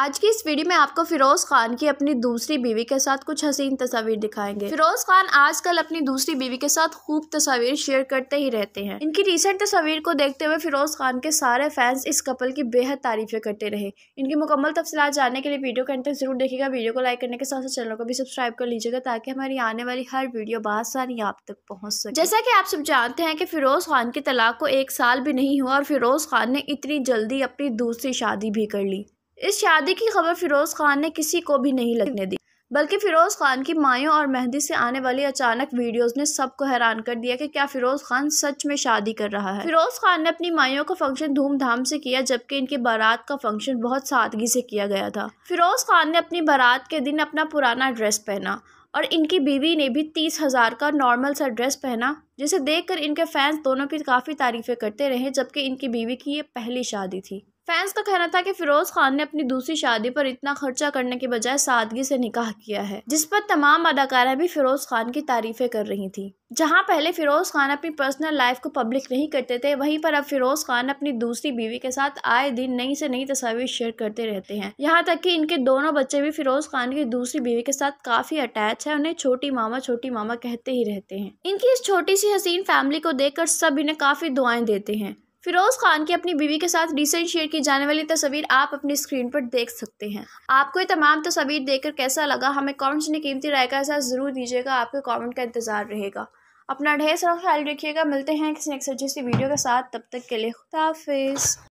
आज की इस वीडियो में आपको फिरोज खान की अपनी दूसरी बीवी के साथ कुछ हसीन तस्वीर दिखाएंगे फिरोज खान आजकल अपनी दूसरी बीवी के साथ खूब तस्वीर शेयर करते ही रहते हैं इनकी रिसेंट तस्वीर को देखते हुए फिरोज खान के सारे फैंस इस कपल की बेहद तारीफें करते रहे इनकी मुकम्मल तफसलात जानने के लिए वीडियो का अंतर जरूर देखेगा वीडियो को लाइक करने के साथ साथ चैनल को भी सब्सक्राइब कर लीजिएगा ताकि हमारी आने वाली हर वीडियो बासानी आप तक पहुँच सके जैसा की आप सब जानते हैं की फिरोज खान की तलाक को एक साल भी नहीं हुआ और फिरोज खान ने इतनी जल्दी अपनी दूसरी शादी भी कर ली इस शादी की खबर फ़िरोज़ खान ने किसी को भी नहीं लगने दी बल्कि फ़िरोज़ खान की मायों और मेहंदी से आने वाली अचानक वीडियोस ने सबको हैरान कर दिया कि क्या फ़िरोज़ खान सच में शादी कर रहा है फ़िरोज़ खान ने अपनी मायों का फंक्शन धूमधाम से किया जबकि इनकी बारात का फंक्शन बहुत सादगी से किया गया था फ़िरोज़ खान ने अपनी बारात के दिन अपना पुराना ड्रेस पहना और इनकी बीवी ने भी तीस हज़ार का नॉर्मल सा ड्रेस पहना जिसे देखकर इनके फैंस दोनों की काफ़ी तारीफ़ें करते रहे जबकि इनकी बीवी की ये पहली शादी थी फैंस का कहना था कि फिरोज खान ने अपनी दूसरी शादी पर इतना खर्चा करने के बजाय सादगी से निकाह किया है जिस पर तमाम अदाकारा भी फिरोज खान की तारीफें कर रही थी जहां पहले फिरोज खान अपनी पर्सनल लाइफ को पब्लिक नहीं करते थे वहीं पर अब फिरोज खान अपनी दूसरी बीवी के साथ आए दिन नई से नई तस्वीर शेयर करते रहते हैं यहाँ तक की इनके दोनों बच्चे भी फिरोज खान की दूसरी बीवी के साथ काफी अटैच है उन्हें छोटी मामा छोटी मामा कहते ही रहते हैं इनकी इस छोटी सी हसीन फैमिली को देख सब इन्हें काफी दुआएं देते हैं फिरोज खान की अपनी बीवी के साथ रिसेंट शेयर की जाने वाली तस्वीर आप अपनी स्क्रीन पर देख सकते हैं आपको ये तमाम तस्वीर देखकर कैसा लगा हमें कॉमेंट्स में कीमती राय का एहसास जरूर दीजिएगा आपके कमेंट का इंतजार रहेगा अपना ढेर सारा ख्याल रखिएगा मिलते हैं किसी नेक्स्ट जैसी वीडियो के साथ तब तक के लिए खुदाफिज